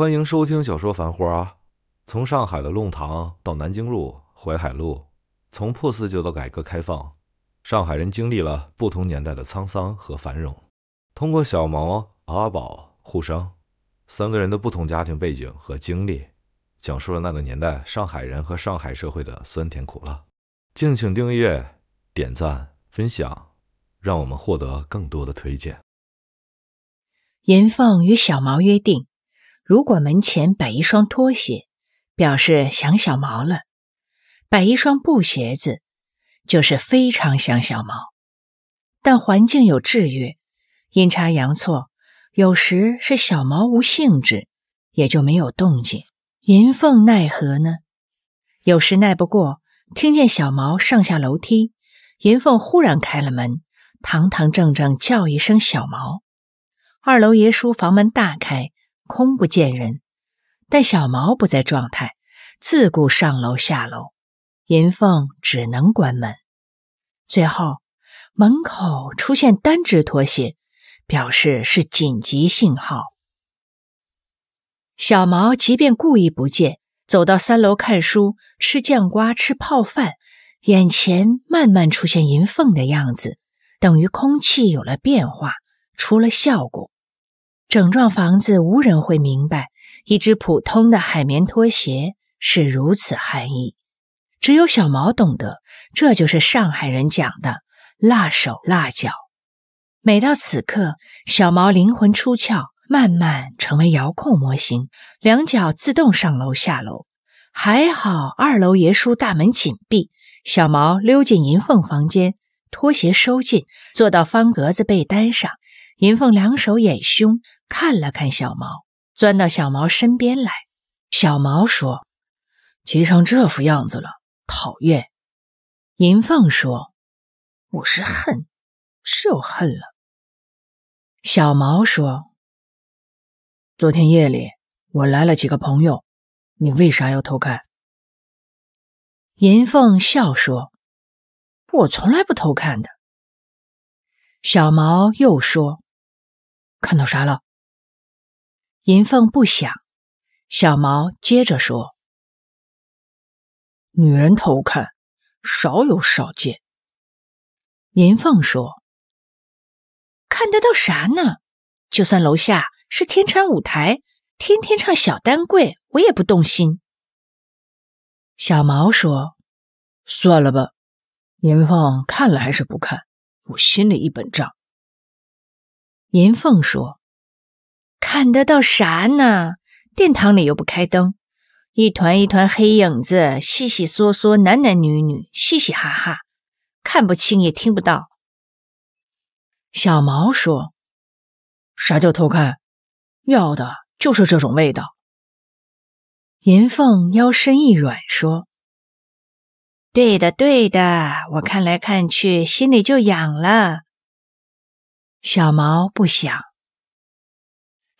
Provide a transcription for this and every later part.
欢迎收听小说《繁花》，从上海的弄堂到南京路、淮海路，从破四旧到改革开放，上海人经历了不同年代的沧桑和繁荣。通过小毛、阿宝、沪生三个人的不同家庭背景和经历，讲述了那个年代上海人和上海社会的酸甜苦辣。敬请订阅、点赞、分享，让我们获得更多的推荐。严凤与小毛约定。如果门前摆一双拖鞋，表示想小毛了；摆一双布鞋子，就是非常想小毛。但环境有制约，阴差阳错，有时是小毛无兴致，也就没有动静。银凤奈何呢？有时耐不过，听见小毛上下楼梯，银凤忽然开了门，堂堂正正叫一声“小毛”。二楼爷书房门大开。空不见人，但小毛不在状态，自顾上楼下楼。银凤只能关门。最后，门口出现单只拖鞋，表示是紧急信号。小毛即便故意不见，走到三楼看书、吃酱瓜、吃泡饭，眼前慢慢出现银凤的样子，等于空气有了变化，出了效果。整幢房子无人会明白，一只普通的海绵拖鞋是如此含义。只有小毛懂得，这就是上海人讲的“辣手辣脚”。每到此刻，小毛灵魂出窍，慢慢成为遥控模型，两脚自动上楼下楼。还好二楼爷叔大门紧闭，小毛溜进银凤房间，拖鞋收进，坐到方格子被单上。银凤两手掩胸。看了看小毛，钻到小毛身边来。小毛说：“急成这副样子了，讨厌。”银凤说：“我是恨，是有恨了。”小毛说：“昨天夜里我来了几个朋友，你为啥要偷看？”银凤笑说：“我从来不偷看的。”小毛又说：“看到啥了？”银凤不想。小毛接着说：“女人偷看，少有少见。”银凤说：“看得到啥呢？就算楼下是天蟾舞台，天天唱小丹桂，我也不动心。”小毛说：“算了吧，银凤看了还是不看，我心里一本账。”银凤说。看得到啥呢？殿堂里又不开灯，一团一团黑影子，稀稀嗦嗦，男男女女，嘻嘻哈哈，看不清也听不到。小毛说：“啥叫偷看？要的就是这种味道。”银凤腰身一软，说：“对的，对的，我看来看去，心里就痒了。”小毛不想。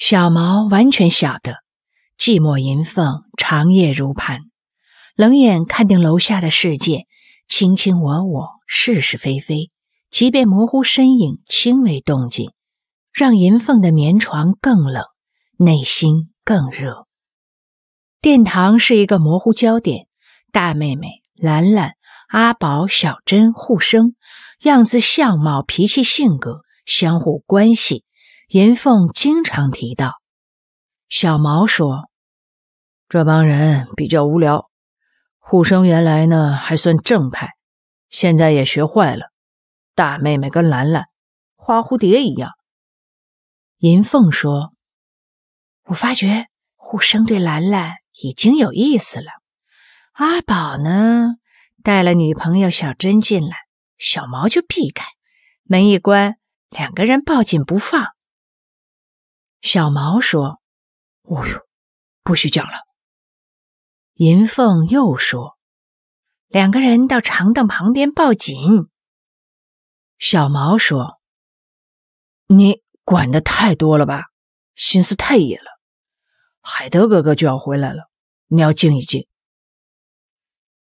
小毛完全晓得，寂寞银凤长夜如盘，冷眼看定楼下的世界，卿卿我我是是非非，即便模糊身影轻微动静，让银凤的棉床更冷，内心更热。殿堂是一个模糊焦点，大妹妹兰兰、阿宝、小珍互生，样子、相貌、脾气、性格相互关系。银凤经常提到，小毛说：“这帮人比较无聊。”护生原来呢还算正派，现在也学坏了。大妹妹跟兰兰花蝴蝶一样。银凤说：“我发觉护生对兰兰已经有意思了。”阿宝呢带了女朋友小珍进来，小毛就避开，门一关，两个人抱紧不放。小毛说：“哦呦，不许讲了。”银凤又说：“两个人到长凳旁边报警。”小毛说：“你管的太多了吧，心思太野了。海德哥哥就要回来了，你要静一静。”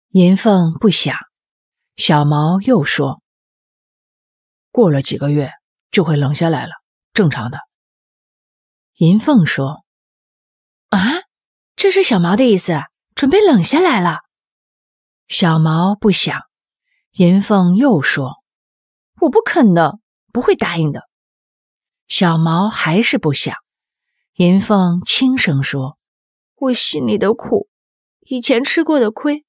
银凤不想，小毛又说：“过了几个月就会冷下来了，正常的。”银凤说：“啊，这是小毛的意思，准备冷下来了。”小毛不想。银凤又说：“我不肯的，不会答应的。”小毛还是不想。银凤轻声说：“我心里的苦，以前吃过的亏，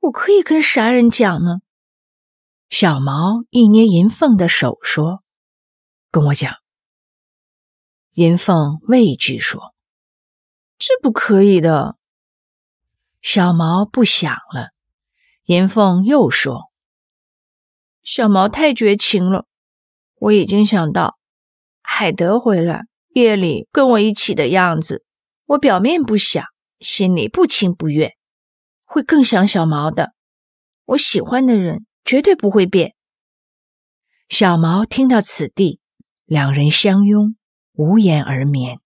我可以跟啥人讲呢？”小毛一捏银凤的手说：“跟我讲。”银凤畏惧说：“这不可以的。”小毛不想了。银凤又说：“小毛太绝情了。我已经想到海德回来夜里跟我一起的样子，我表面不想，心里不情不愿，会更想小毛的。我喜欢的人绝对不会变。”小毛听到此地，两人相拥。无言而眠。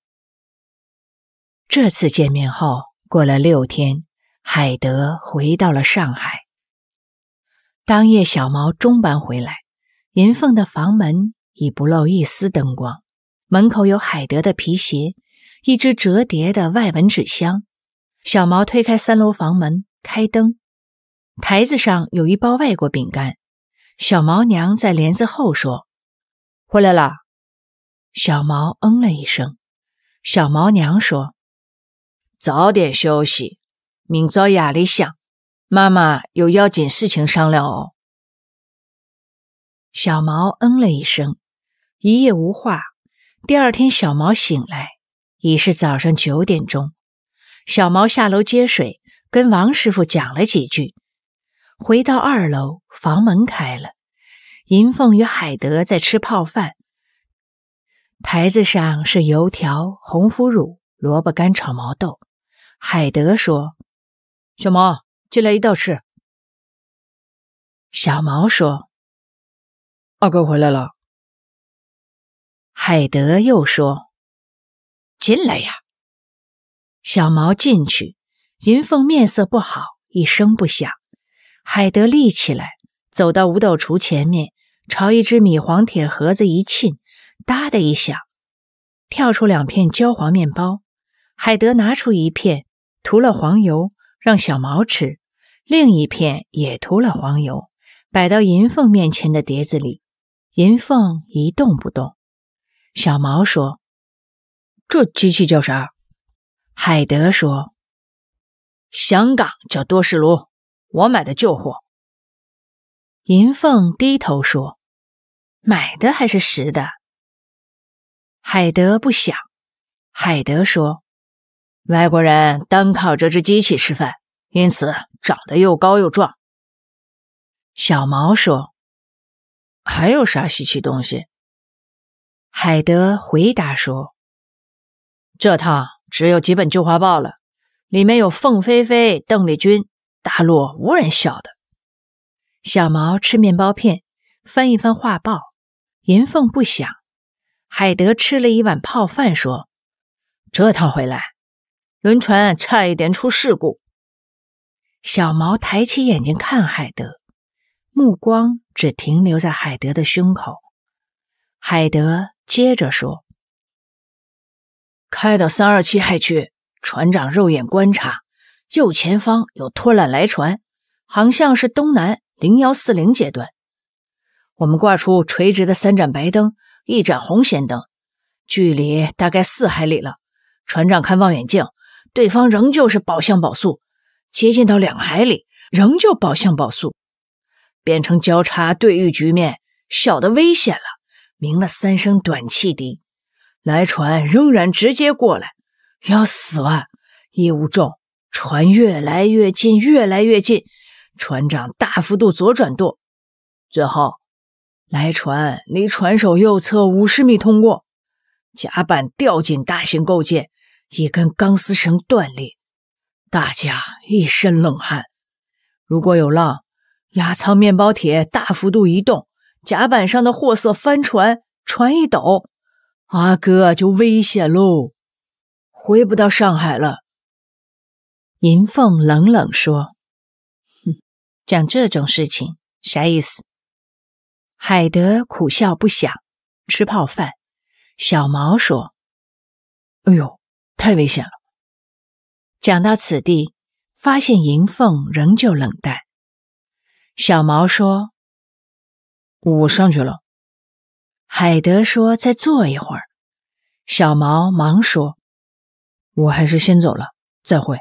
这次见面后，过了六天，海德回到了上海。当夜，小毛中班回来，银凤的房门已不露一丝灯光，门口有海德的皮鞋，一只折叠的外文纸箱。小毛推开三楼房门，开灯，台子上有一包外国饼干。小毛娘在帘子后说：“回来了。”小毛嗯了一声，小毛娘说：“早点休息，明早夜里想，妈妈有要紧事情商量哦。”小毛嗯了一声，一夜无话。第二天，小毛醒来已是早上九点钟。小毛下楼接水，跟王师傅讲了几句，回到二楼，房门开了，银凤与海德在吃泡饭。台子上是油条、红腐乳、萝卜干炒毛豆。海德说：“小毛进来一道吃。”小毛说：“二哥回来了。”海德又说：“进来呀。”小毛进去，银凤面色不好，一声不响。海德立起来，走到五斗橱前面，朝一只米黄铁盒子一沁。嗒的一响，跳出两片焦黄面包。海德拿出一片，涂了黄油，让小毛吃；另一片也涂了黄油，摆到银凤面前的碟子里。银凤一动不动。小毛说：“这机器叫啥？”海德说：“香港叫多士炉，我买的旧货。”银凤低头说：“买的还是实的？”海德不想。海德说：“外国人单靠这只机器吃饭，因此长得又高又壮。”小毛说：“还有啥稀奇东西？”海德回答说：“这趟只有几本旧画报了，里面有凤飞飞、邓丽君，大陆无人晓得。”小毛吃面包片，翻一翻画报。银凤不想。海德吃了一碗泡饭，说：“这趟回来，轮船差一点出事故。”小毛抬起眼睛看海德，目光只停留在海德的胸口。海德接着说：“开到三二七海区，船长肉眼观察，右前方有拖缆来船，航向是东南零幺四零阶段，我们挂出垂直的三盏白灯。”一盏红舷灯，距离大概四海里了。船长看望远镜，对方仍旧是保相保速，接近到两海里，仍旧保相保速，变成交叉对遇局面，小的危险了。鸣了三声短汽笛，来船仍然直接过来，要死啊！义务重，船越来越近，越来越近，船长大幅度左转舵，最后。来船离船首右侧五十米通过，甲板吊紧大型构件，一根钢丝绳断裂，大家一身冷汗。如果有浪，压舱面包铁大幅度移动，甲板上的货色翻船，船一抖，阿哥就危险喽，回不到上海了。银凤冷冷说：“哼，讲这种事情啥意思？”海德苦笑不响，吃泡饭。小毛说：“哎呦，太危险了！”讲到此地，发现银凤仍旧冷淡。小毛说：“我上去了。”海德说：“再坐一会儿。”小毛忙说：“我还是先走了，再会。”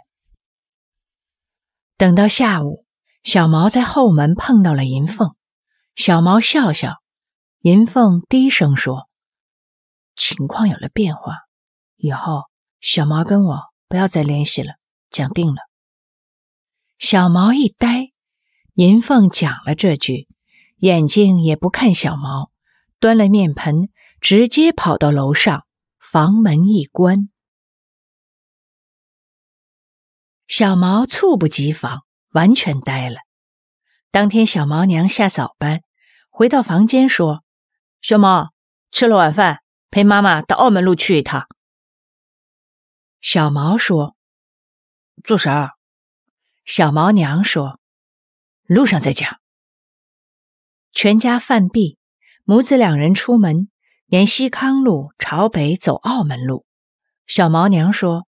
等到下午，小毛在后门碰到了银凤。小毛笑笑，银凤低声说：“情况有了变化，以后小毛跟我不要再联系了，讲定了。”小毛一呆，银凤讲了这句，眼睛也不看小毛，端了面盆，直接跑到楼上，房门一关，小毛猝不及防，完全呆了。当天，小毛娘下早班，回到房间说：“小毛吃了晚饭，陪妈妈到澳门路去一趟。”小毛说：“做啥？”小毛娘说：“路上再讲。”全家饭毕，母子两人出门，沿西康路朝北走澳门路。小毛娘说：“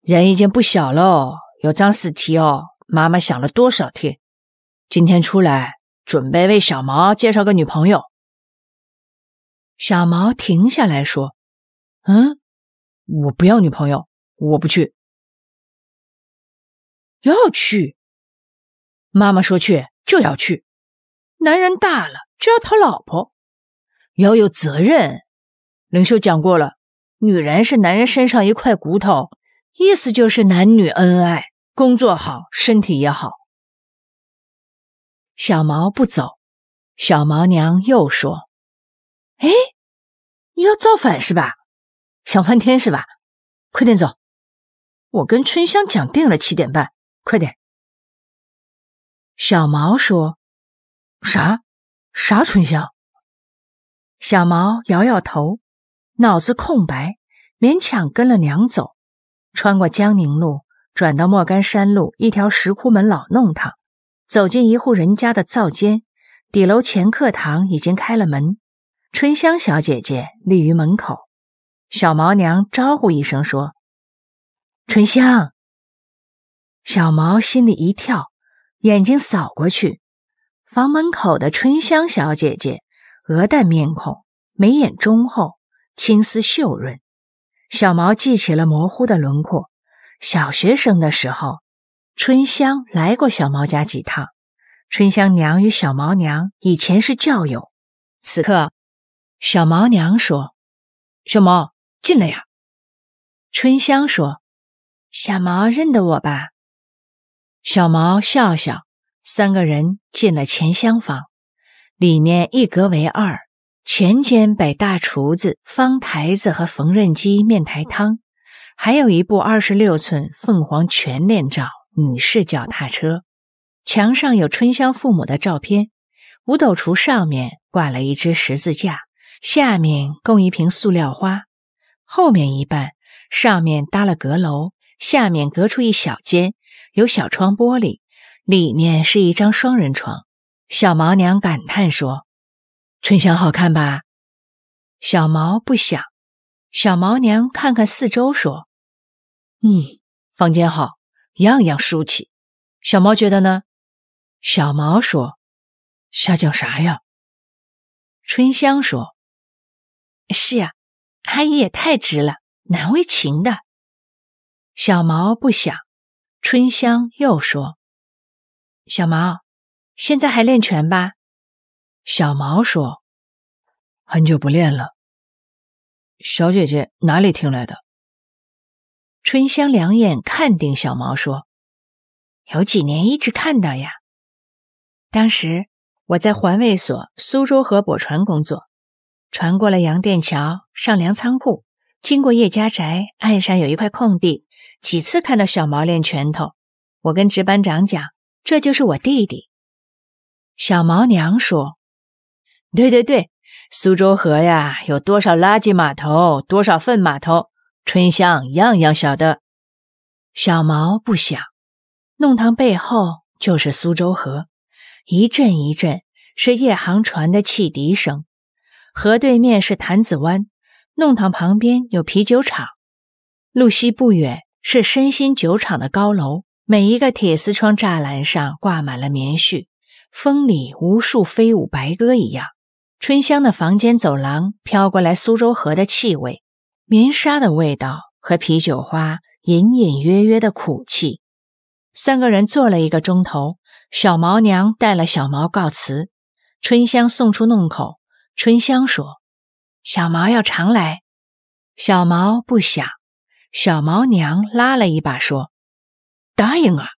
人已经不小喽，有张试题哦，妈妈想了多少天？”今天出来准备为小毛介绍个女朋友。小毛停下来说：“嗯，我不要女朋友，我不去。”要去，妈妈说去就要去，男人大了就要讨老婆，要有责任。领秀讲过了，女人是男人身上一块骨头，意思就是男女恩爱，工作好，身体也好。小毛不走，小毛娘又说：“哎，你要造反是吧？想翻天是吧？快点走，我跟春香讲定了，七点半。快点。”小毛说：“啥？啥春香？”小毛摇摇头，脑子空白，勉强跟了娘走，穿过江宁路，转到莫干山路一条石窟门老弄堂。走进一户人家的灶间，底楼前课堂已经开了门，春香小姐姐立于门口，小毛娘招呼一声说：“春香。”小毛心里一跳，眼睛扫过去，房门口的春香小姐姐，鹅蛋面孔，眉眼忠厚，青丝秀润，小毛记起了模糊的轮廓，小学生的时候。春香来过小毛家几趟，春香娘与小毛娘以前是教友。此刻，小毛娘说：“小毛进来呀。”春香说：“小毛认得我吧？”小毛笑笑。三个人进了前厢房，里面一隔为二，前间摆大厨子、方台子和缝纫机、面台汤，还有一部二十六寸凤凰全脸照。女士脚踏车，墙上有春香父母的照片，五斗橱上面挂了一只十字架，下面供一瓶塑料花。后面一半上面搭了阁楼，下面隔出一小间，有小窗玻璃，里面是一张双人床。小毛娘感叹说：“春香好看吧？”小毛不想。小毛娘看看四周说：“嗯，房间好。”样样舒气，小毛觉得呢。小毛说：“瞎讲啥呀？”春香说：“是呀，阿姨也太直了，难为情的。”小毛不想，春香又说：“小毛，现在还练拳吧？”小毛说：“很久不练了。”小姐姐哪里听来的？春香两眼看定小毛，说：“有几年一直看到呀。当时我在环卫所苏州河驳船工作，船过了杨店桥，上粮仓库，经过叶家宅，岸上有一块空地，几次看到小毛练拳头。我跟值班长讲，这就是我弟弟。小毛娘说：‘对对对，苏州河呀，有多少垃圾码头，多少粪码头。’”春香样样晓得，小毛不想。弄堂背后就是苏州河，一阵一阵是夜航船的汽笛声。河对面是潭子湾，弄堂旁边有啤酒厂。路西不远是身心酒厂的高楼，每一个铁丝窗栅栏上挂满了棉絮，风里无数飞舞白鸽一样。春香的房间走廊飘过来苏州河的气味。棉纱的味道和啤酒花隐隐约约的苦气。三个人坐了一个钟头，小毛娘带了小毛告辞，春香送出弄口。春香说：“小毛要常来。”小毛不想。小毛娘拉了一把说：“答应啊！”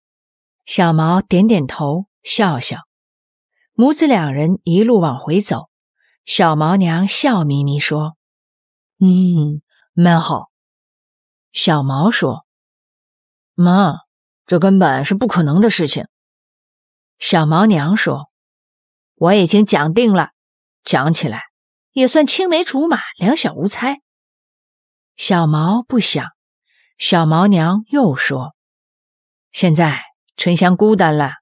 小毛点点头，笑笑。母子两人一路往回走。小毛娘笑眯眯说：“嗯。”蛮好，小毛说：“妈，这根本是不可能的事情。”小毛娘说：“我已经讲定了，讲起来也算青梅竹马，两小无猜。”小毛不想，小毛娘又说：“现在春香孤单了，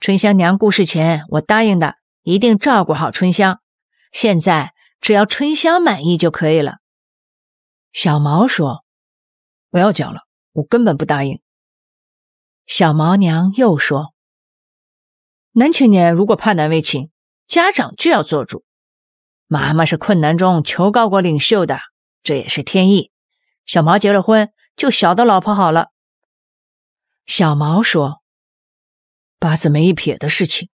春香娘故事前我答应的，一定照顾好春香。现在只要春香满意就可以了。”小毛说：“不要讲了，我根本不答应。”小毛娘又说：“男青年如果怕难为情，家长就要做主。妈妈是困难中求告过领袖的，这也是天意。小毛结了婚，就晓得老婆好了。”小毛说：“八字没一撇的事情，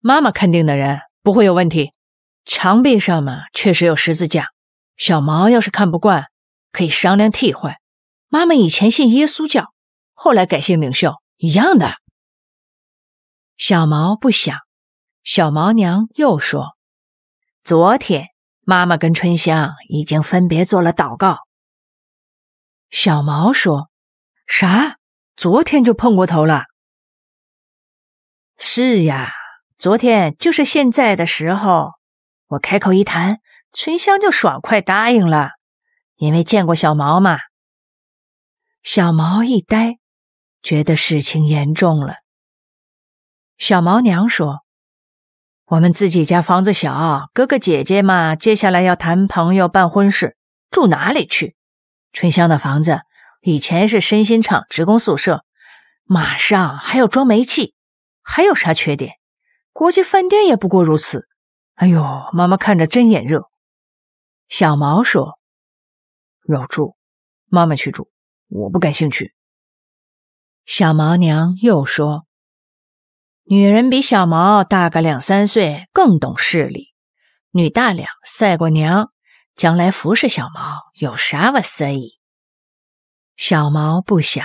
妈妈肯定的人不会有问题。墙壁上嘛，确实有十字架。”小毛要是看不惯，可以商量替换。妈妈以前信耶稣教，后来改信领袖一样的。小毛不想。小毛娘又说：“昨天妈妈跟春香已经分别做了祷告。”小毛说：“啥？昨天就碰过头了？”是呀，昨天就是现在的时候，我开口一谈。春香就爽快答应了，因为见过小毛嘛。小毛一呆，觉得事情严重了。小毛娘说：“我们自己家房子小，哥哥姐姐嘛，接下来要谈朋友办婚事，住哪里去？春香的房子以前是身心厂职工宿舍，马上还要装煤气，还有啥缺点？国际饭店也不过如此。哎呦，妈妈看着真眼热。”小毛说：“养住，妈妈去煮，我不感兴趣。”小毛娘又说：“女人比小毛大个两三岁，更懂事理。女大两，赛过娘，将来服侍小毛，有啥不色小毛不想。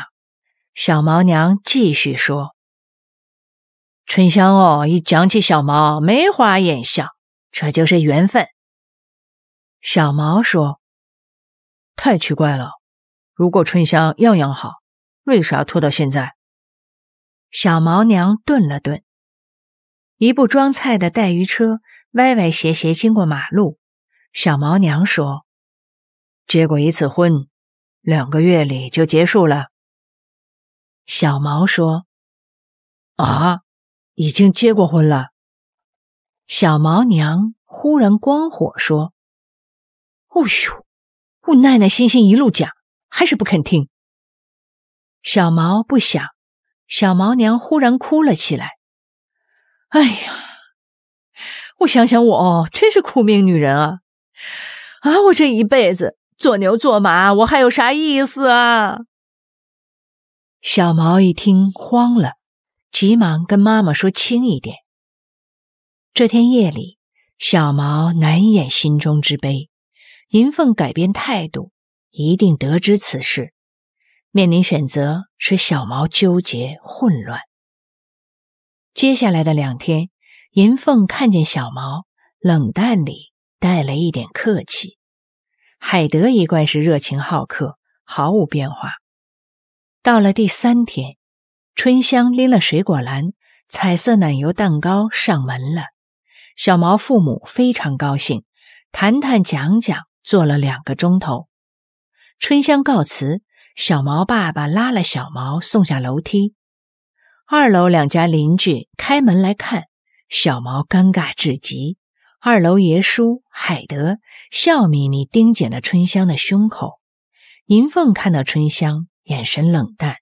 小毛娘继续说：“春香哦，一讲起小毛，眉花眼笑，这就是缘分。”小毛说：“太奇怪了，如果春香样样好，为啥拖到现在？”小毛娘顿了顿，一部装菜的带鱼车歪歪斜斜经过马路。小毛娘说：“结过一次婚，两个月里就结束了。”小毛说：“啊，已经结过婚了。”小毛娘忽然关火说。哦哟，我耐耐心心一路讲，还是不肯听。小毛不想，小毛娘忽然哭了起来。哎呀，我想想我哦，真是苦命女人啊！啊，我这一辈子做牛做马，我还有啥意思啊？小毛一听慌了，急忙跟妈妈说轻一点。这天夜里，小毛难掩心中之悲。银凤改变态度，一定得知此事，面临选择，使小毛纠结混乱。接下来的两天，银凤看见小毛冷淡里带了一点客气。海德一贯是热情好客，毫无变化。到了第三天，春香拎了水果篮、彩色奶油蛋糕上门了，小毛父母非常高兴，谈谈讲讲。坐了两个钟头，春香告辞。小毛爸爸拉了小毛送下楼梯。二楼两家邻居开门来看，小毛尴尬至极。二楼爷叔海德笑眯眯盯紧了春香的胸口。银凤看到春香，眼神冷淡。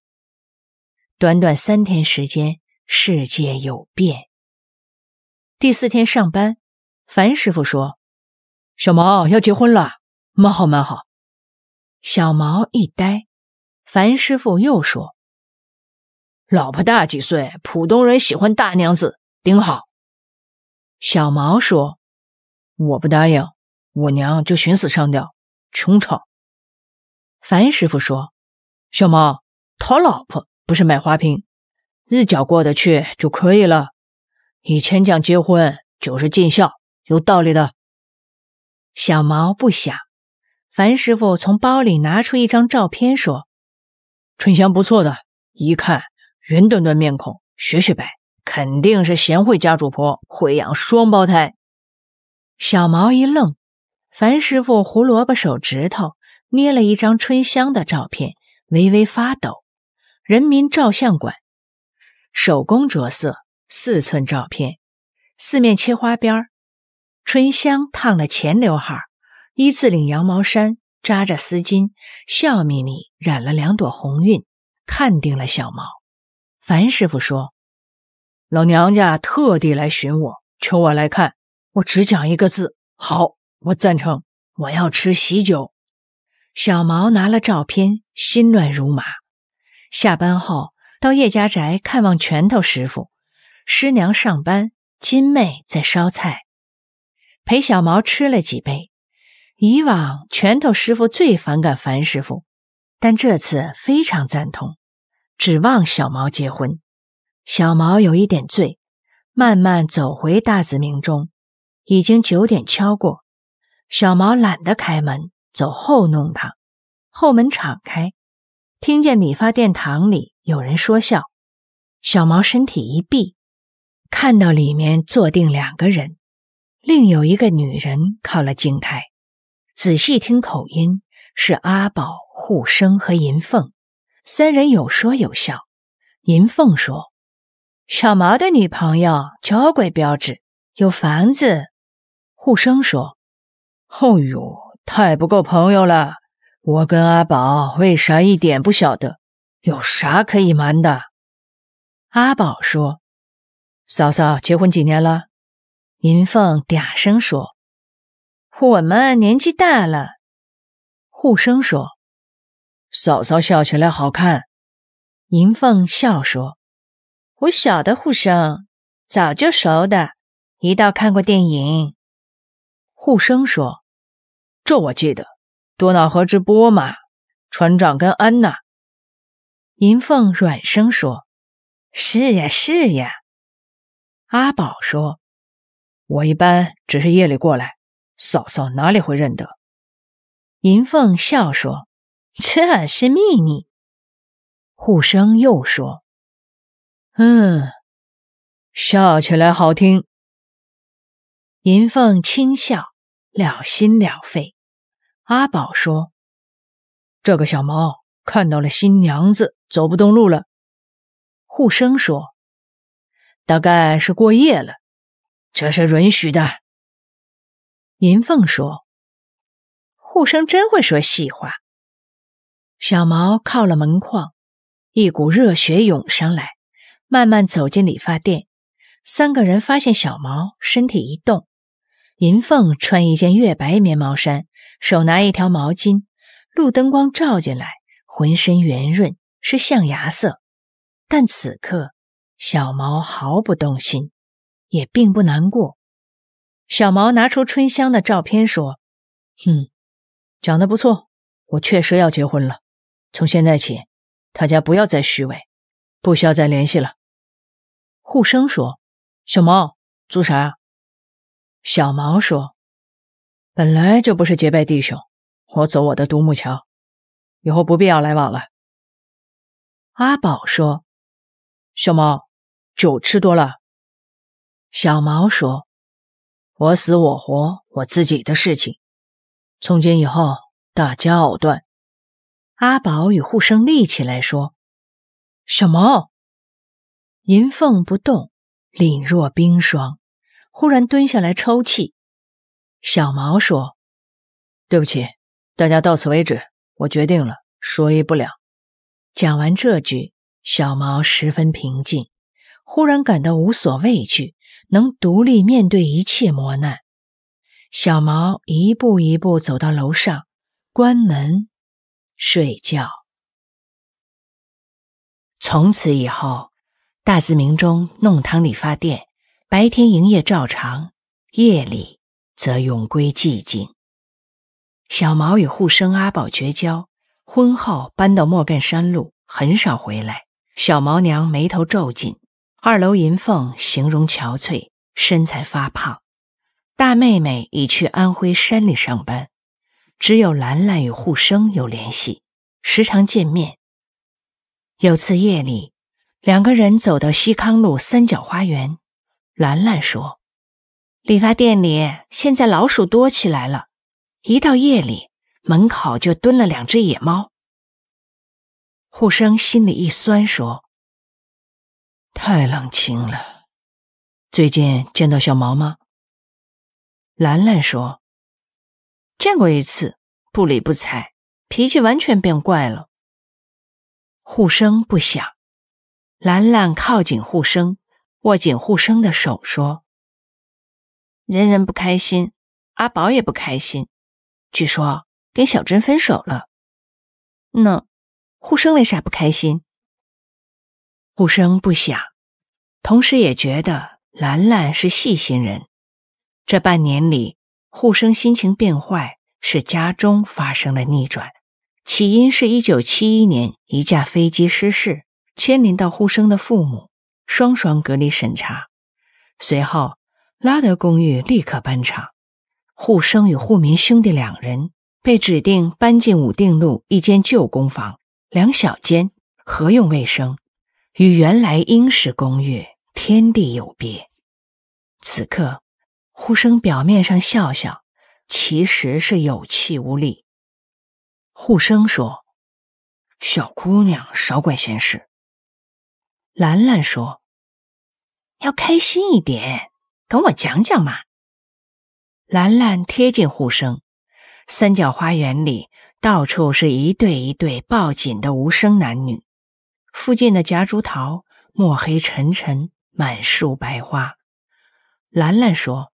短短三天时间，世界有变。第四天上班，樊师傅说。小毛要结婚了，蛮好蛮好。小毛一呆，樊师傅又说：“老婆大几岁？普通人喜欢大娘子，顶好。”小毛说：“我不答应，我娘就寻死上吊，穷吵。”樊师傅说：“小毛讨老婆不是买花瓶，日脚过得去就可以了。以前讲结婚就是尽孝，有道理的。”小毛不想，樊师傅从包里拿出一张照片，说：“春香不错的一看，圆墩墩面孔，雪雪白，肯定是贤惠家主婆，会养双胞胎。”小毛一愣，樊师傅胡萝卜手指头捏了一张春香的照片，微微发抖。人民照相馆，手工着色，四寸照片，四面切花边。春香烫了前刘海，一字领羊毛衫，扎着丝巾，笑眯眯，染了两朵红晕，看定了小毛。樊师傅说：“老娘家特地来寻我，求我来看。我只讲一个字：好，我赞成。我要吃喜酒。”小毛拿了照片，心乱如麻。下班后到叶家宅看望拳头师傅，师娘上班，金妹在烧菜。陪小毛吃了几杯，以往拳头师傅最反感樊师傅，但这次非常赞同，指望小毛结婚。小毛有一点醉，慢慢走回大紫明中，已经九点敲过。小毛懒得开门，走后弄堂，后门敞开，听见理发店堂里有人说笑。小毛身体一闭，看到里面坐定两个人。另有一个女人靠了近台，仔细听口音是阿宝、护生和银凤三人有说有笑。银凤说：“小毛的女朋友交规标致，有房子。”护生说：“哦呦，太不够朋友了！我跟阿宝为啥一点不晓得？有啥可以瞒的？”阿宝说：“嫂嫂结婚几年了？”银凤嗲声说：“我们年纪大了。”护生说：“嫂嫂笑起来好看。”银凤笑说：“我晓得护生，早就熟的，一道看过电影。”护生说：“这我记得，《多瑙河之波》嘛，船长跟安娜。”银凤软声说：“是呀，是呀。”阿宝说。我一般只是夜里过来，嫂嫂哪里会认得？银凤笑说：“这是秘密。”护生又说：“嗯，笑起来好听。”银凤轻笑了，心了肺。阿宝说：“这个小猫看到了新娘子，走不动路了。”护生说：“大概是过夜了。”这是允许的。”银凤说，“护生真会说细话。”小毛靠了门框，一股热血涌上来，慢慢走进理发店。三个人发现小毛身体一动，银凤穿一件月白棉毛衫，手拿一条毛巾，路灯光照进来，浑身圆润，是象牙色。但此刻，小毛毫不动心。也并不难过。小毛拿出春香的照片说：“哼，讲的不错，我确实要结婚了。从现在起，大家不要再虚伪，不需要再联系了。”护生说：“小毛，做啥呀？”小毛说：“本来就不是结拜弟兄，我走我的独木桥，以后不必要来往了。”阿宝说：“小毛，酒吃多了。”小毛说：“我死我活，我自己的事情。从今以后，大家藕断。”阿宝与护生立起来说：“小毛。”银凤不动，凛若冰霜，忽然蹲下来抽泣。小毛说：“对不起，大家到此为止。我决定了，说一不两。”讲完这句，小毛十分平静，忽然感到无所畏惧。能独立面对一切磨难，小毛一步一步走到楼上，关门睡觉。从此以后，大字明中弄堂理发店白天营业照常，夜里则永归寂静。小毛与护生阿宝绝交，婚后搬到莫干山路，很少回来。小毛娘眉头皱紧。二楼银凤形容憔悴，身材发胖。大妹妹已去安徽山里上班，只有兰兰与护生有联系，时常见面。有次夜里，两个人走到西康路三角花园，兰兰说：“理发店里现在老鼠多起来了，一到夜里门口就蹲了两只野猫。”护生心里一酸，说。太冷清了，最近见到小毛吗？兰兰说见过一次，不理不睬，脾气完全变怪了。护生不响，兰兰靠近护生，握紧护生的手说：“人人不开心，阿宝也不开心，据说跟小珍分手了。那护生为啥不开心？护生不想。同时也觉得兰兰是细心人。这半年里，护生心情变坏，是家中发生了逆转。起因是1971年一架飞机失事，牵连到护生的父母，双双隔离审查。随后，拉德公寓立刻搬场，护生与护民兄弟两人被指定搬进武定路一间旧公房，两小间合用卫生，与原来英式公寓。天地有别，此刻，护生表面上笑笑，其实是有气无力。护生说：“小姑娘，少管闲事。”兰兰说：“要开心一点，跟我讲讲嘛。”兰兰贴近护生，三角花园里到处是一对一对抱紧的无声男女，附近的夹竹桃墨黑沉沉。满树白花，兰兰说：“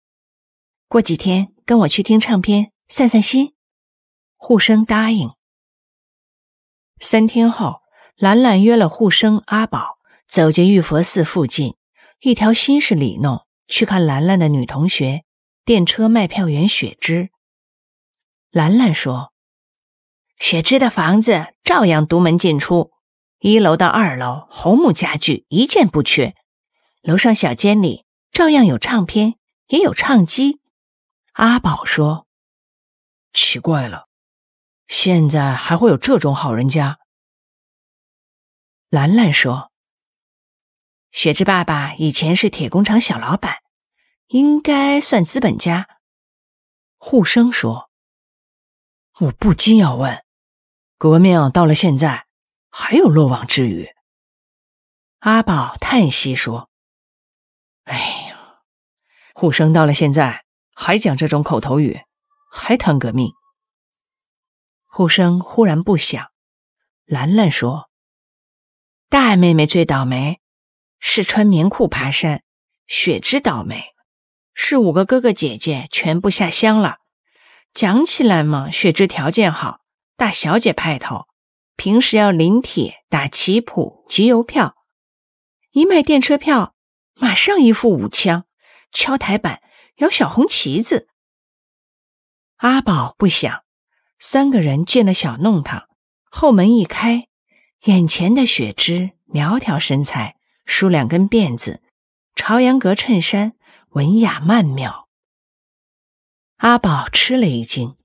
过几天跟我去听唱片，散散心。”护生答应。三天后，兰兰约了护生、阿宝，走进玉佛寺附近一条新市里弄，去看兰兰的女同学、电车卖票员雪芝。兰兰说：“雪芝的房子照样独门进出，一楼到二楼，红木家具一件不缺。”楼上小间里照样有唱片，也有唱机。阿宝说：“奇怪了，现在还会有这种好人家？”兰兰说：“雪芝爸爸以前是铁工厂小老板，应该算资本家。”护生说：“我不禁要问，革命到了现在，还有漏网之鱼？”阿宝叹息说。哎呀，护生到了现在还讲这种口头语，还谈革命。护生忽然不响。兰兰说：“大妹妹最倒霉，是穿棉裤爬山；雪芝倒霉，是五个哥哥姐姐全部下乡了。讲起来嘛，雪芝条件好，大小姐派头，平时要临帖、打棋谱、集邮票，一卖电车票。”马上一副舞枪、敲台板、摇小红旗子。阿宝不想，三个人进了小弄堂，后门一开，眼前的雪芝苗条身材，梳两根辫子，朝阳格衬衫，文雅曼妙。阿宝吃了一惊。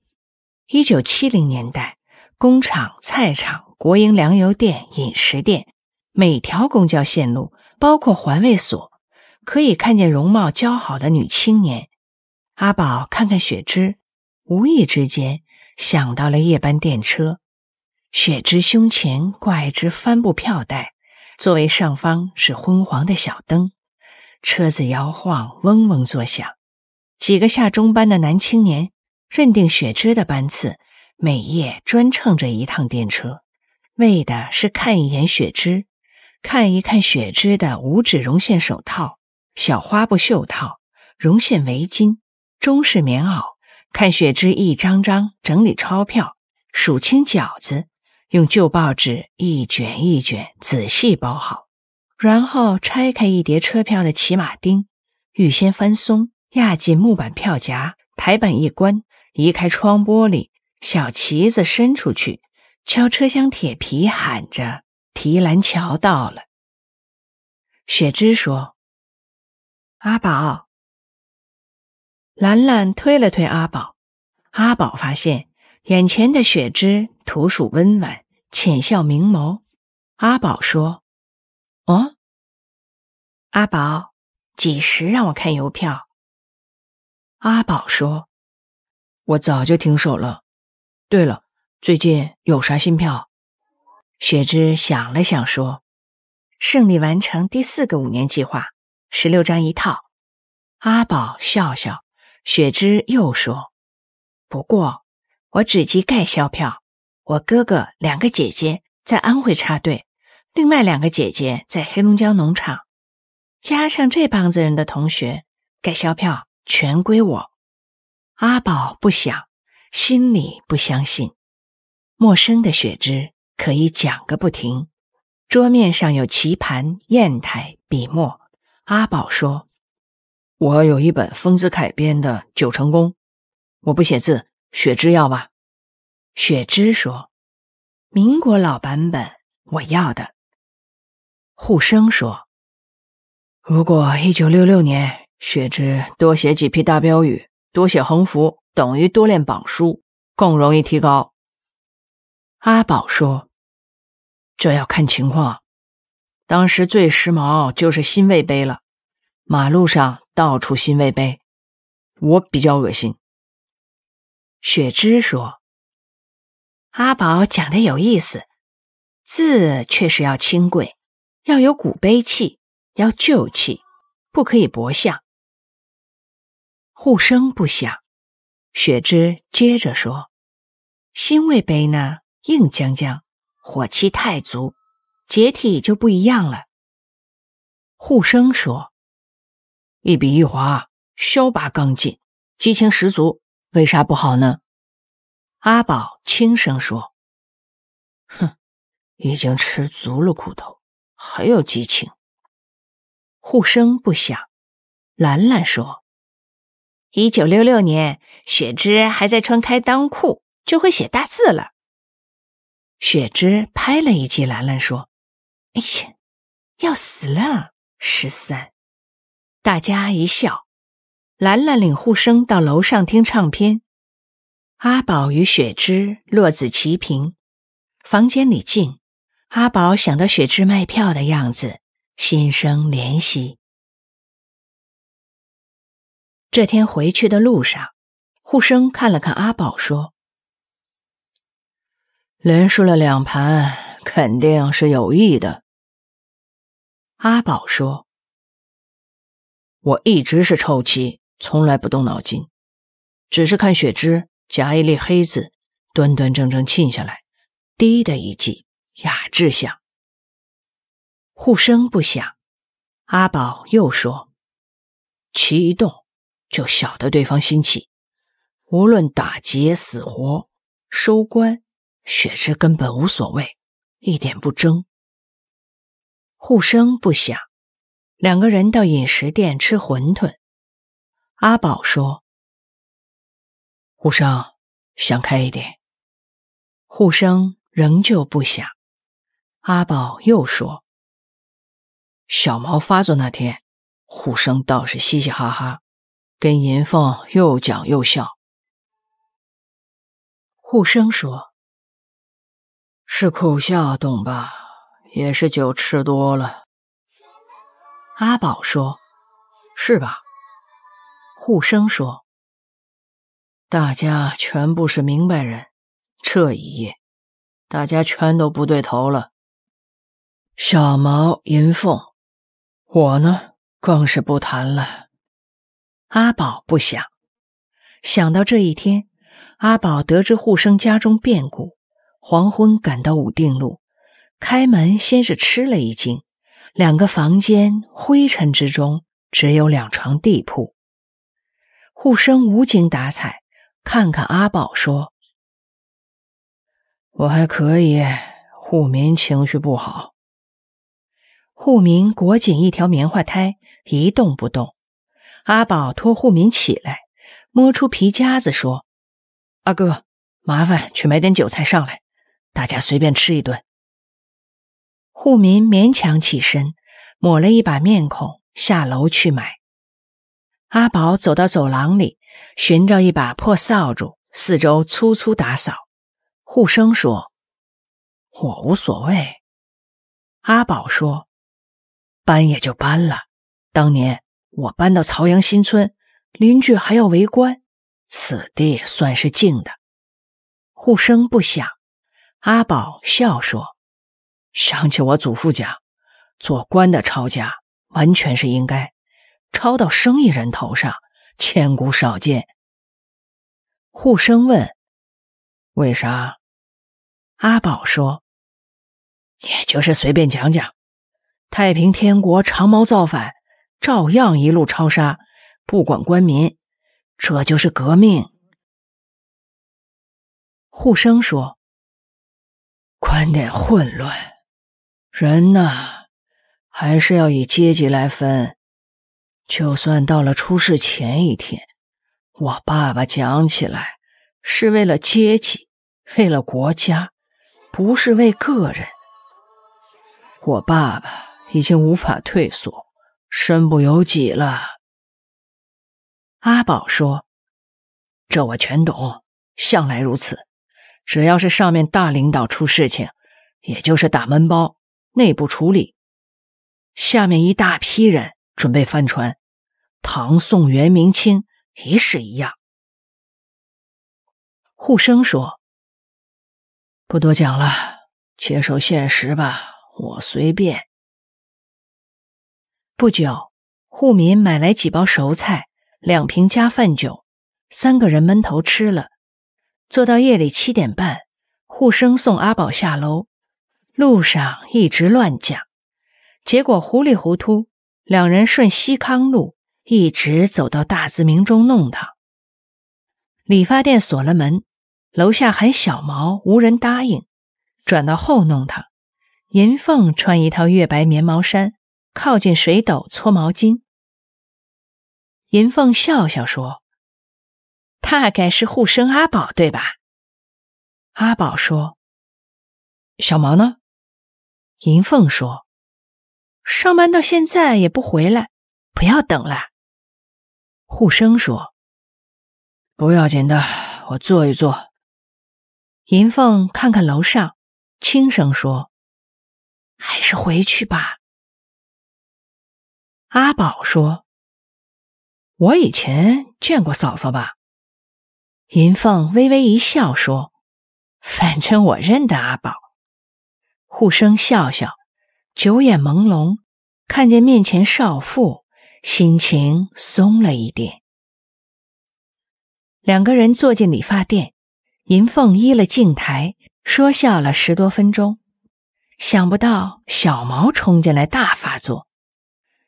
一九七零年代，工厂、菜场、国营粮油店、饮食店，每条公交线路，包括环卫所。可以看见容貌姣好的女青年，阿宝看看雪芝，无意之间想到了夜班电车。雪芝胸前挂一只帆布票袋，座位上方是昏黄的小灯，车子摇晃，嗡嗡作响。几个下中班的男青年认定雪芝的班次，每夜专乘着一趟电车，为的是看一眼雪芝，看一看雪芝的五指绒线手套。小花布袖套、绒线围巾、中式棉袄，看雪芝一张张整理钞票，数清饺子，用旧报纸一卷一卷仔细包好，然后拆开一叠车票的骑马钉，预先翻松，压进木板票夹，台板一关，移开窗玻璃，小旗子伸出去，敲车厢铁皮，喊着：“提篮桥到了。”雪芝说。阿宝，兰兰推了推阿宝。阿宝发现眼前的雪芝，吐属温婉，浅笑明眸。阿宝说：“哦，阿宝，几时让我看邮票？”阿宝说：“我早就停手了。对了，最近有啥新票？”雪芝想了想说：“胜利完成第四个五年计划。”十六张一套，阿宝笑笑，雪芝又说：“不过我只集盖销票，我哥哥两个姐姐在安徽插队，另外两个姐姐在黑龙江农场，加上这帮子人的同学，盖销票全归我。”阿宝不想，心里不相信。陌生的雪芝可以讲个不停，桌面上有棋盘、砚台、笔墨。阿宝说：“我有一本丰子恺编的《九成功》，我不写字，雪芝要吧？”雪芝说：“民国老版本，我要的。”护生说：“如果一九六六年，雪芝多写几批大标语，多写横幅，等于多练榜书，更容易提高。”阿宝说：“这要看情况。”当时最时髦就是新魏碑了，马路上到处新魏碑，我比较恶心。雪芝说：“阿宝讲的有意思，字确实要清贵，要有古碑气，要旧气，不可以薄相，互声不响。”雪芝接着说：“新魏碑呢，硬僵僵，火气太足。”解体就不一样了。护生说：“一笔一划，削拔刚劲，激情十足，为啥不好呢？”阿宝轻声说：“哼，已经吃足了苦头，还有激情。”护生不想。兰兰说：“一九六六年，雪芝还在穿开裆裤，就会写大字了。”雪芝拍了一记兰兰说。哎呀，要死了！十三，大家一笑。兰兰领护生到楼上听唱片，《阿宝与雪芝落子齐平》。房间里静，阿宝想到雪芝卖票的样子，心生怜惜。这天回去的路上，护生看了看阿宝，说：“连输了两盘。”肯定是有意的。阿宝说：“我一直是臭棋，从来不动脑筋，只是看雪芝夹一粒黑子，端端正正沁下来，滴的一记雅致响，互声不响。”阿宝又说：“棋一动，就晓得对方心气，无论打劫死活收官，雪芝根本无所谓。”一点不争。护生不想，两个人到饮食店吃馄饨。阿宝说：“护生，想开一点。”护生仍旧不想。阿宝又说：“小毛发作那天，护生倒是嘻嘻哈哈，跟银凤又讲又笑。”护生说。是苦笑，懂吧？也是酒吃多了。阿宝说：“是吧？”护生说：“大家全部是明白人，这一夜，大家全都不对头了。小毛、银凤，我呢，更是不谈了。”阿宝不想想到这一天，阿宝得知护生家中变故。黄昏赶到武定路，开门先是吃了一惊，两个房间灰尘之中只有两床地铺。护生无精打采，看看阿宝说：“我还可以。”护民情绪不好。护民裹紧一条棉花胎，一动不动。阿宝托护民起来，摸出皮夹子说：“阿哥，麻烦去买点韭菜上来。”大家随便吃一顿。户民勉强起身，抹了一把面孔，下楼去买。阿宝走到走廊里，寻着一把破扫帚，四周粗粗打扫。护生说：“我无所谓。”阿宝说：“搬也就搬了，当年我搬到朝阳新村，邻居还要围观，此地算是静的。”护生不想。阿宝笑说：“想起我祖父讲，做官的抄家完全是应该，抄到生意人头上，千古少见。”护生问：“为啥？”阿宝说：“也就是随便讲讲，太平天国长毛造反，照样一路抄杀，不管官民，这就是革命。”护生说。观点混乱，人呐，还是要以阶级来分。就算到了出事前一天，我爸爸讲起来是为了阶级，为了国家，不是为个人。我爸爸已经无法退缩，身不由己了。阿宝说：“这我全懂，向来如此。”只要是上面大领导出事情，也就是打闷包，内部处理。下面一大批人准备翻船，唐宋元明清也是一样。护生说：“不多讲了，接受现实吧，我随便。”不久，护民买来几包熟菜，两瓶加饭酒，三个人闷头吃了。坐到夜里七点半，护生送阿宝下楼，路上一直乱讲，结果糊里糊涂，两人顺西康路一直走到大自明中弄堂。理发店锁了门，楼下喊小毛无人答应，转到后弄堂，银凤穿一套月白棉毛衫，靠近水斗搓毛巾。银凤笑笑说。大概是护生阿宝对吧？阿宝说：“小毛呢？”银凤说：“上班到现在也不回来，不要等了。”护生说：“不要紧的，我坐一坐。”银凤看看楼上，轻声说：“还是回去吧。”阿宝说：“我以前见过嫂嫂吧？”银凤微微一笑说：“反正我认得阿宝。”互生笑笑，九眼朦胧，看见面前少妇，心情松了一点。两个人坐进理发店，银凤依了镜台，说笑了十多分钟。想不到小毛冲进来大发作，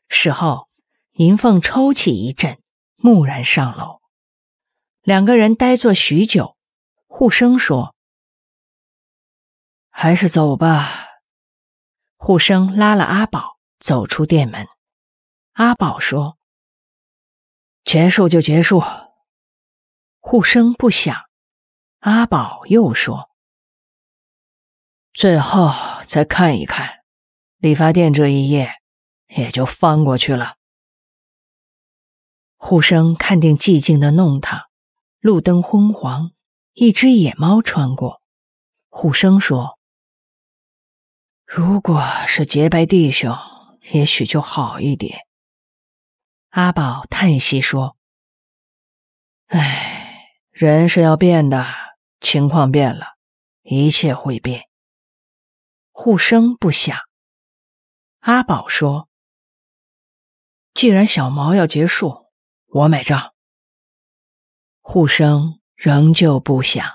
事后银凤抽泣一阵，木然上楼。两个人呆坐许久，护生说：“还是走吧。”护生拉了阿宝走出店门。阿宝说：“结束就结束。”护生不想。阿宝又说：“最后再看一看，理发店这一夜也就翻过去了。”护生看定寂静的弄堂。路灯昏黄，一只野猫穿过。虎生说：“如果是结拜弟兄，也许就好一点。”阿宝叹息说：“唉，人是要变的，情况变了，一切会变。”护生不想。阿宝说：“既然小毛要结束，我买账。”呼声仍旧不响。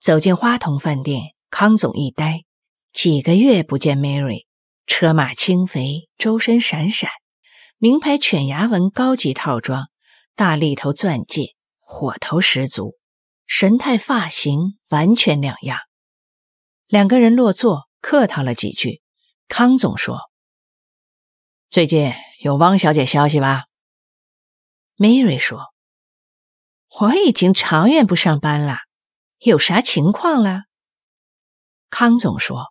走进花童饭店，康总一呆，几个月不见 Mary，车马轻肥，周身闪闪，名牌犬牙纹高级套装，大力头钻戒，火头十足，神态发型完全两样。两个人落座，客套了几句，康总说：“最近有汪小姐消息吧？”Mary 说。我已经长远不上班了，有啥情况了？康总说：“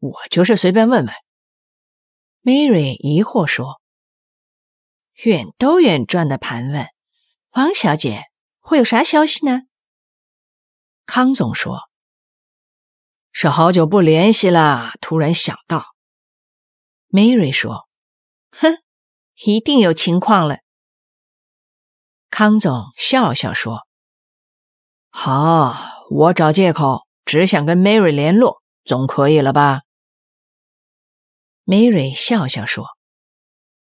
我就是随便问问。”Mary 疑惑说：“远都远转的盘问，王小姐会有啥消息呢？”康总说：“是好久不联系了，突然想到。”Mary 说：“哼，一定有情况了。”康总笑笑说：“好，我找借口，只想跟 Mary 联络，总可以了吧？”Mary 笑笑说：“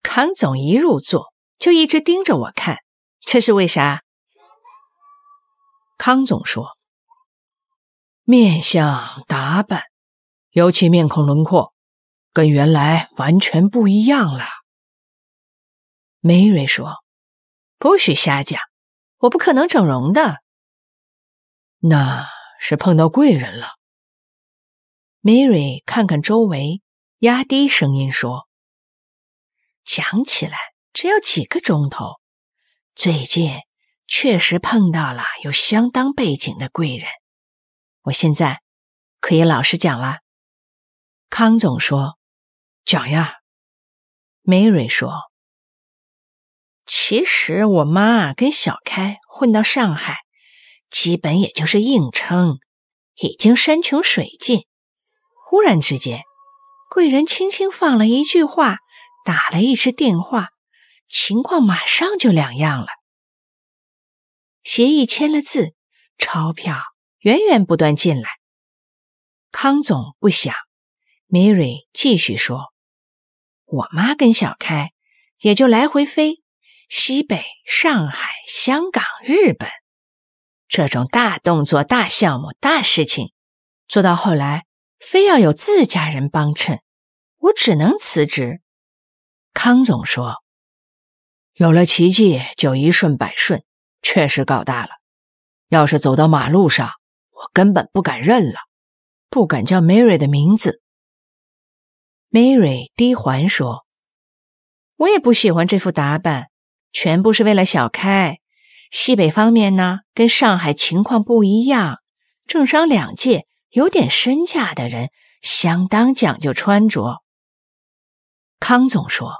康总一入座，就一直盯着我看，这是为啥？”康总说：“面相、打扮，尤其面孔轮廓，跟原来完全不一样了。”Mary 说。不许瞎讲！我不可能整容的。那是碰到贵人了。Mary 看看周围，压低声音说：“讲起来只要几个钟头。最近确实碰到了有相当背景的贵人。我现在可以老实讲了。”康总说：“讲呀。”Mary 说。其实我妈跟小开混到上海，基本也就是硬撑，已经山穷水尽。忽然之间，贵人轻轻放了一句话，打了一只电话，情况马上就两样了。协议签了字，钞票源源不断进来。康总不想，Mary 继续说：“我妈跟小开也就来回飞。”西北、上海、香港、日本，这种大动作、大项目、大事情，做到后来非要有自家人帮衬，我只能辞职。康总说：“有了奇迹就一顺百顺，确实搞大了。要是走到马路上，我根本不敢认了，不敢叫 Mary 的名字。”Mary 低环说：“我也不喜欢这副打扮。”全部是为了小开。西北方面呢，跟上海情况不一样，政商两界有点身价的人，相当讲究穿着。康总说：“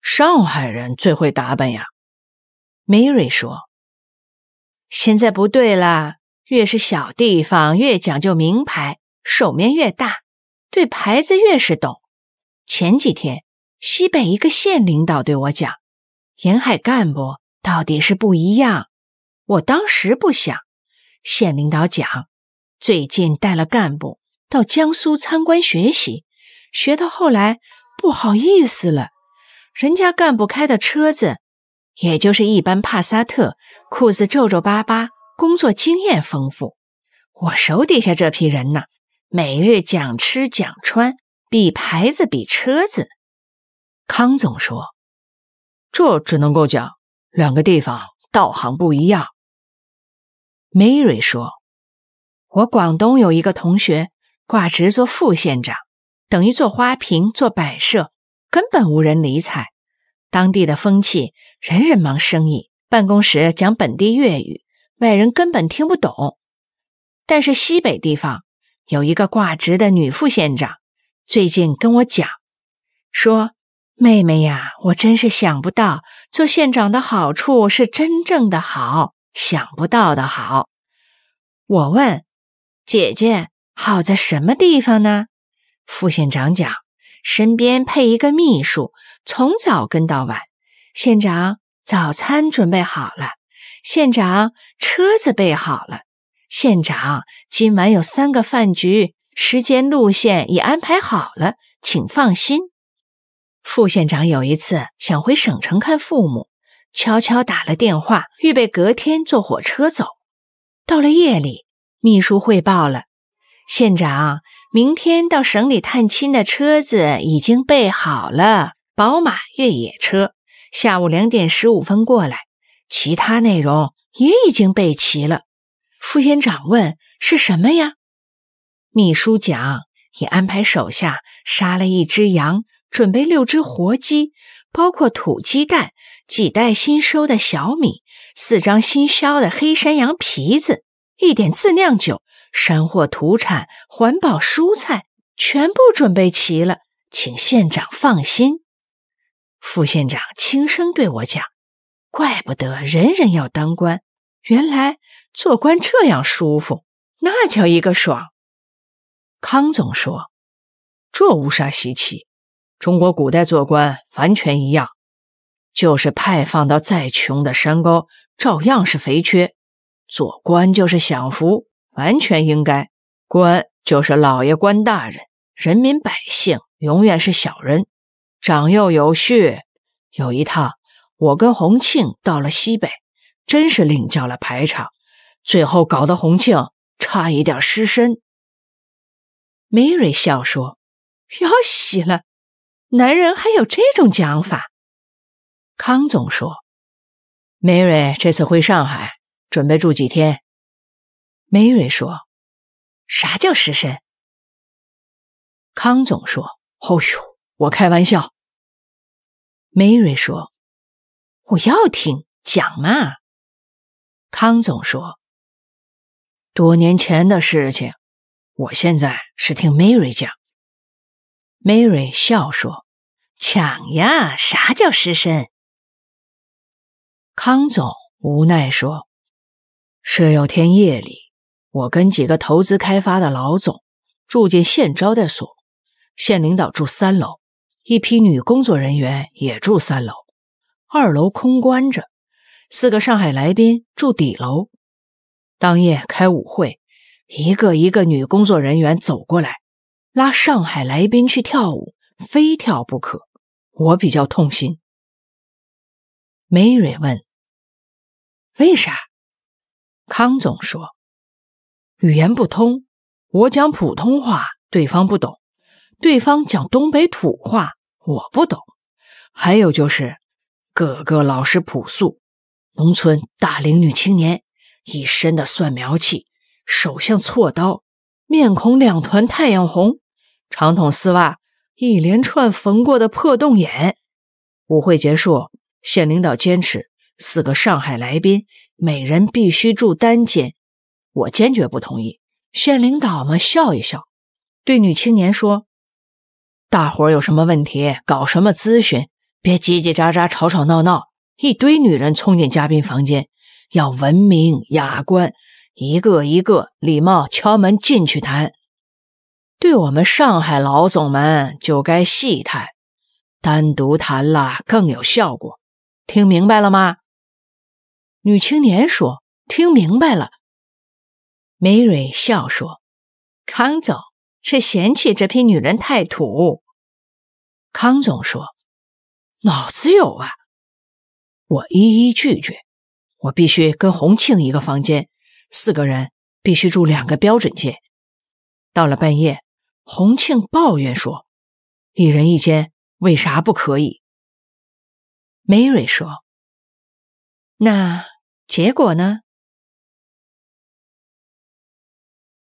上海人最会打扮呀。”Mary 说：“现在不对啦，越是小地方，越讲究名牌，手面越大，对牌子越是懂。前几天，西北一个县领导对我讲。”沿海干部到底是不一样。我当时不想，县领导讲，最近带了干部到江苏参观学习，学到后来不好意思了。人家干部开的车子，也就是一般帕萨特，裤子皱皱巴巴，工作经验丰富。我手底下这批人呢，每日讲吃讲穿，比牌子比车子。康总说。这只能够讲两个地方道行不一样。Mary 说：“我广东有一个同学挂职做副县长，等于做花瓶做摆设，根本无人理睬。当地的风气，人人忙生意，办公室讲本地粤语，外人根本听不懂。但是西北地方有一个挂职的女副县长，最近跟我讲说。”妹妹呀，我真是想不到，做县长的好处是真正的好，想不到的好。我问姐姐，好在什么地方呢？副县长讲，身边配一个秘书，从早跟到晚。县长，早餐准备好了。县长，车子备好了。县长，今晚有三个饭局，时间路线已安排好了，请放心。副县长有一次想回省城看父母，悄悄打了电话，预备隔天坐火车走。到了夜里，秘书汇报了：县长明天到省里探亲的车子已经备好了，宝马越野车，下午两点十五分过来。其他内容也已经备齐了。副县长问：“是什么呀？”秘书讲：“已安排手下杀了一只羊。”准备六只活鸡，包括土鸡蛋，几袋新收的小米，四张新削的黑山羊皮子，一点自酿酒，山货土产、环保蔬菜，全部准备齐了，请县长放心。副县长轻声对我讲：“怪不得人人要当官，原来做官这样舒服，那叫一个爽。”康总说：“这乌啥稀奇。”中国古代做官完全一样，就是派放到再穷的山沟，照样是肥缺。做官就是享福，完全应该。官就是老爷官大人，人民百姓永远是小人。长幼有序，有一趟我跟洪庆到了西北，真是领教了排场，最后搞得洪庆差一点失身。梅蕊笑说：“要喜了。”男人还有这种讲法？康总说：“Mary 这次回上海，准备住几天。”Mary 说：“啥叫失身？”康总说：“哦哟，我开玩笑。”Mary 说：“我要听讲嘛。”康总说：“多年前的事情，我现在是听 Mary 讲。” Mary 笑说：“抢呀，啥叫失身？”康总无奈说：“是有天夜里，我跟几个投资开发的老总住进县招待所，县领导住三楼，一批女工作人员也住三楼，二楼空关着，四个上海来宾住底楼。当夜开舞会，一个一个女工作人员走过来。”拉上海来宾去跳舞，非跳不可。我比较痛心。Mary 问：“为啥？”康总说：“语言不通，我讲普通话，对方不懂；对方讲东北土话，我不懂。还有就是，个个老实朴素，农村大龄女青年，一身的蒜苗气，手像锉刀，面孔两团太阳红。”长筒丝袜，一连串缝过的破洞眼。舞会结束，县领导坚持四个上海来宾每人必须住单间，我坚决不同意。县领导嘛，笑一笑，对女青年说：“大伙有什么问题，搞什么咨询，别叽叽喳喳吵吵闹闹。一堆女人冲进嘉宾房间，要文明雅观，一个一个礼貌敲门进去谈。”对我们上海老总们就该细谈，单独谈了更有效果。听明白了吗？女青年说：“听明白了。”梅蕊笑说：“康总是嫌弃这批女人太土。”康总说：“脑子有啊，我一一拒绝。我必须跟洪庆一个房间，四个人必须住两个标准间。到了半夜。”洪庆抱怨说：“一人一间，为啥不可以？”梅 y 说：“那结果呢？”